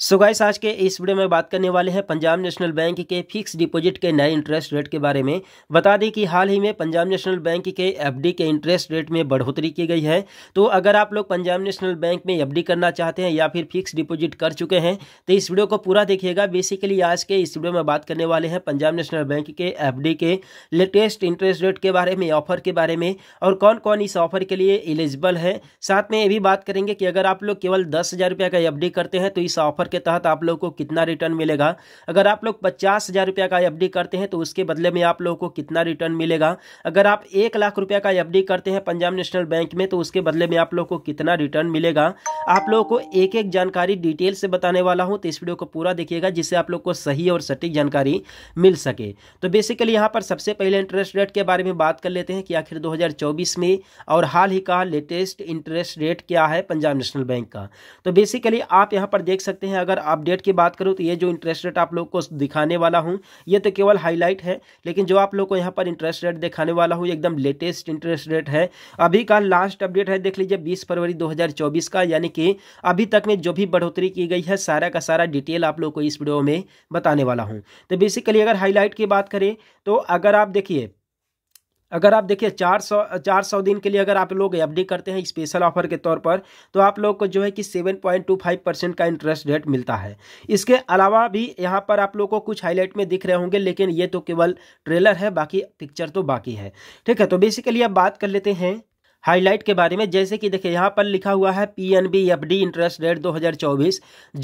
सो so guys आज के इस वीडियो में बात करने वाले हैं पंजाब नेशनल बैंक के फिक्स डिपॉजिट के नए इंटरेस्ट रेट के बारे में बता दें कि हाल ही में पंजाब नेशनल बैंक के एफडी के इंटरेस्ट रेट में बढ़ोतरी की गई है तो अगर आप लोग पंजाब नेशनल बैंक में एफडी करना चाहते हैं या फिर फिक्स डिपॉजिट कर चुके हैं तो इस वीडियो को पूरा देखिएगा बेसिकली आज के इस वीडियो में बात करने वाले हैं पंजाब नेशनल बैंक के एफ के लेटेस्ट इंटरेस्ट रेट के बारे में ऑफर के बारे में और कौन कौन इस ऑफर के लिए एलिजिबल है साथ में ये भी बात करेंगे कि अगर आप लोग केवल दस का एफ करते हैं तो इस ऑफर ऑफर के तहत आप लोगों को कितना रिटर्न मिलेगा अगर आप लोग पचास हज़ार रुपये का एफ करते हैं तो उसके बदले में आप लोगों को कितना रिटर्न मिलेगा अगर आप एक लाख रुपये का एफ करते हैं पंजाब नेशनल बैंक में तो उसके बदले में आप लोग को कितना रिटर्न मिलेगा आप लोगों को एक एक जानकारी डिटेल से बताने वाला हूँ तो इस वीडियो को पूरा देखिएगा जिससे आप लोग को सही और सटीक जानकारी मिल सके तो बेसिकली यहाँ पर सबसे पहले इंटरेस्ट रेट के बारे में बात कर लेते हैं कि आखिर 2024 में और हाल ही का लेटेस्ट इंटरेस्ट रेट क्या है पंजाब नेशनल बैंक का तो बेसिकली आप यहां पर देख सकते हैं है अगर अपडेट की बात करूँ तो ये जो इंटरेस्ट रेट आप लोग को दिखाने वाला हूँ ये तो केवल हाईलाइट है लेकिन जो आप लोग को यहाँ पर इंटरेस्ट रेट दिखाने वाला हूँ एकदम लेटेस्ट इंटरेस्ट रेट है अभी का लास्ट अपडेट है देख लीजिए बीस फरवरी दो का यानी कि अभी तक में जो भी बढ़ोतरी की गई है सारा का सारा डिटेल आप लोग को इस वीडियो में बताने वाला हूँ तो बेसिकली अगर हाईलाइट की बात करें तो अगर आप देखिए अगर आप देखिए चार सौ चार सौ दिन के लिए अगर आप लोग एफ करते हैं स्पेशल ऑफर के तौर पर तो आप लोग को जो है कि seven point two five percent का इंटरेस्ट रेट मिलता है इसके अलावा भी यहाँ पर आप लोग को कुछ हाईलाइट में दिख रहे होंगे लेकिन ये तो केवल ट्रेलर है बाकी पिक्चर तो बाकी है ठीक है तो बेसिकली अब बात कर लेते हैं हाईलाइट के बारे में जैसे कि देखिए यहाँ पर लिखा हुआ है P N B F D interest rate 2024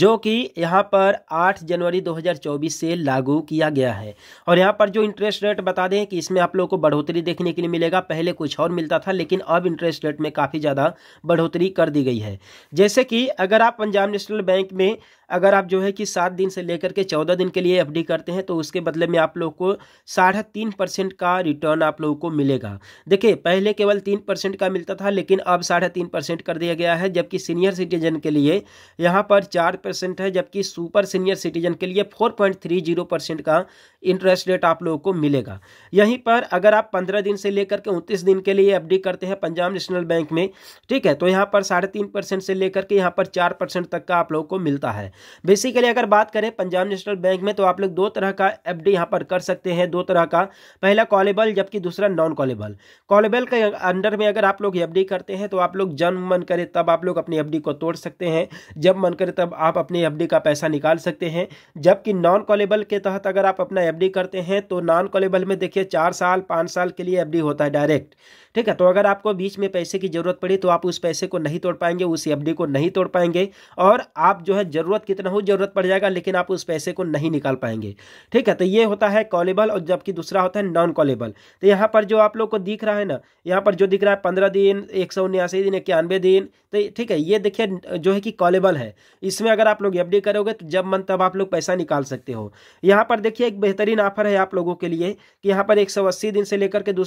जो कि यहाँ पर 8 जनवरी 2024 से लागू किया गया है और यहाँ पर जो इंटरेस्ट रेट बता दें कि इसमें आप लोगों को बढ़ोतरी देखने के लिए मिलेगा पहले कुछ और मिलता था लेकिन अब इंटरेस्ट रेट में काफ़ी ज़्यादा बढ़ोतरी कर दी गई है जैसे कि अगर आप पंजाब नेशनल बैंक में अगर आप जो है कि सात दिन से लेकर के चौदह दिन के लिए एफ करते हैं तो उसके बदले में आप लोग को साढ़े तीन परसेंट का रिटर्न आप लोगों को मिलेगा देखिए पहले केवल तीन परसेंट का मिलता था लेकिन अब साढ़े तीन परसेंट कर दिया गया है जबकि सीनियर सिटीजन के लिए यहाँ पर चार परसेंट है जबकि सुपर सीनियर सिटीजन के लिए four point three zero percent का इंटरेस्ट रेट आप लोगों को मिलेगा यहीं पर अगर आप पंद्रह दिन से लेकर के उनतीस दिन के लिए एफ करते हैं पंजाब नेशनल बैंक में ठीक है तो यहाँ पर साढ़े तीन परसेंट से लेकर के यहाँ पर चार परसेंट तक का आप लोगों को मिलता है बेसिकली अगर बात करें पंजाब नेशनल बैंक में तो आप लोग दो तरह का एफ डी यहाँ पर कर सकते हैं दो तरह का पहला कॉलेबल जबकि दूसरा नॉन कॉलेबल कॉलेबल के अंडर में अगर आप लोग एफ डी करते हैं तो आप लोग जन्म मन करे तब आप लोग अपनी एफ डी को तोड़ सकते हैं जब मन करे तब आप अपनी एफ डी का पैसा निकाल सकते हैं जबकि नॉन कॉलेबल के तहत अगर आप अपना एफ डी करते हैं तो नॉन कॉलेबल में देखिए चार साल पाँच साल के लिए एफ डी होता है डायरेक्ट ठीक है तो अगर आपको बीच में पैसे की जरूरत पड़ी तो आप उस पैसे को नहीं तोड़ पाएंगे उस एफ को नहीं तोड़ पाएंगे और आप जो है ज़रूरत वक्त कितना हो जरूरत पड़ जाएगा लेकिन आप उस पैसे को नहीं निकाल पाएंगे ठीक है तो ये होता है कॉलेबल और जबकि दूसरा होता है नॉन कॉलेबल तो यहाँ पर जो आप लोग को दिख रहा है ना यहाँ पर जो दिख रहा है पंद्रह दिन एक सौ उन्यासी दिन इक्यानवे दिन तो ठीक है ये देखिए जो है कि कॉलेबल है इसमें अगर आप लोग एफ करोगे तो जब मन तब आप लोग पैसा निकाल सकते हो यहाँ पर देखिए एक बेहतरीन ऑफर है आप लोगों के लिए कि यहाँ पर एक दिन से लेकर के दो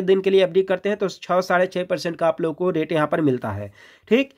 दिन के लिए एफ करते हैं तो छः साढ़े का आप लोग को रेट यहाँ पर मिलता है ठीक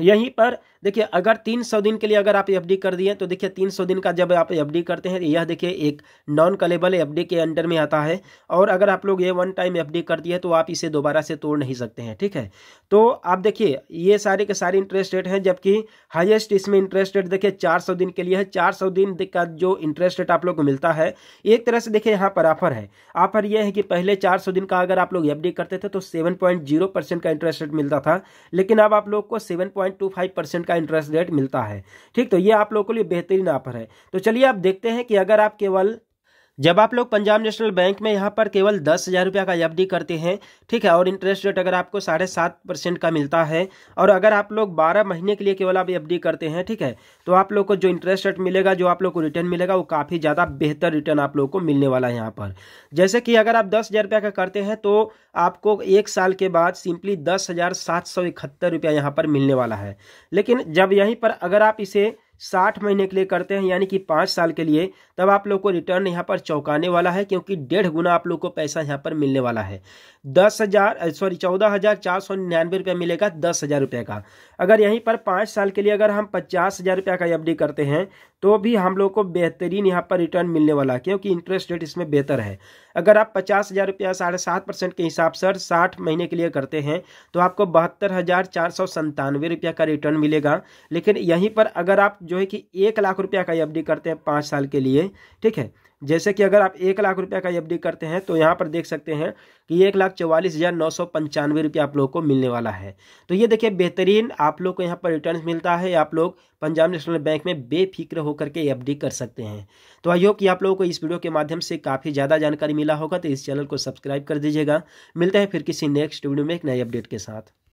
यहीं पर देखिए अगर तीन सौ दिन के लिए अगर आप एफ कर दिए तो देखिए तीन सौ दिन का जब आप एफ करते हैं तो यह देखिए एक नॉन कलेबल एफ के अंडर में आता है और अगर आप लोग ये वन टाइम एफ कर दिए तो आप इसे दोबारा से तोड़ नहीं सकते हैं ठीक है तो आप देखिए ये सारे के सारे इंटरेस्ट रेट हैं जबकि हाइएस्ट इसमें इंटरेस्ट रेट देखिए चार दिन के लिए है चार दिन का जो इंटरेस्ट रेट आप लोग को मिलता है एक तरह से देखिए यहाँ पर ऑफर है ऑफर यह है कि पहले चार दिन का अगर आप लोग एफ करते थे तो सेवन का इंटरेस्ट रेट मिलता था लेकिन अब आप लोग को सेवन का का इंटरेस्ट रेट मिलता है ठीक तो ये आप लोगों के लिए बेहतरीन ऑफर है तो चलिए आप देखते हैं कि अगर आप केवल जब आप लोग पंजाब नेशनल बैंक में यहाँ पर केवल दस हज़ार रुपया का एफ करते हैं ठीक है और इंटरेस्ट रेट अगर आपको साढ़े सात परसेंट का मिलता है और अगर आप लोग बारह महीने के लिए केवल आप एफ करते हैं ठीक है तो आप लोग को जो इंटरेस्ट रेट मिलेगा जो आप लोग को रिटर्न मिलेगा वो काफ़ी ज़्यादा बेहतर रिटर्न आप लोग को मिलने वाला है यहाँ पर जैसे कि अगर आप दस हज़ार रुपया का करते हैं तो आपको एक साल के बाद सिंपली दस हज़ार सात सौ इकहत्तर रुपया यहाँ पर मिलने वाला है लेकिन जब यहीं पर अगर आप इसे साठ महीने के लिए करते हैं यानी कि पाँच साल के लिए तब आप लोग को रिटर्न यहाँ पर चौंकाने वाला है क्योंकि डेढ़ गुना आप लोग को पैसा यहाँ पर मिलने वाला है दस हज़ार सॉरी चौदह हज़ार चार सौ निन्यानवे रुपया मिलेगा दस हज़ार रुपये का अगर यहीं पर पाँच साल के लिए अगर हम पचास हज़ार रुपया का एफ करते हैं तो भी हम लोग को बेहतरीन यहाँ पर रिटर्न मिलने वाला है क्योंकि इंटरेस्ट रेट इसमें बेहतर है अगर आप पचास हज़ार रुपया साढ़े सात परसेंट के हिसाब से साठ महीने के लिए करते हैं तो आपको बहत्तर हज़ार चार सौ संतानवे रुपया का रिटर्न मिलेगा लेकिन यहीं पर अगर आप जो है कि एक लाख रुपया का एफ करते हैं पाँच साल के लिए ठीक है जैसे कि अगर आप एक लाख रुपये का एफ करते हैं तो यहाँ पर देख सकते हैं कि एक लाख चौवालीस हज़ार नौ सौ पंचानवे रुपये आप लोगों को मिलने वाला है तो ये देखिए बेहतरीन आप लोग को यहाँ पर रिटर्न मिलता है आप लोग पंजाब नेशनल बैंक में बेफिक्र होकर के एफ कर सकते हैं तो आई होप कि आप लोगों को इस वीडियो के माध्यम से काफ़ी ज़्यादा जानकारी मिला होगा तो इस चैनल को सब्सक्राइब कर दीजिएगा मिलते हैं फिर किसी नेक्स्ट वीडियो में एक नए अपडेट के साथ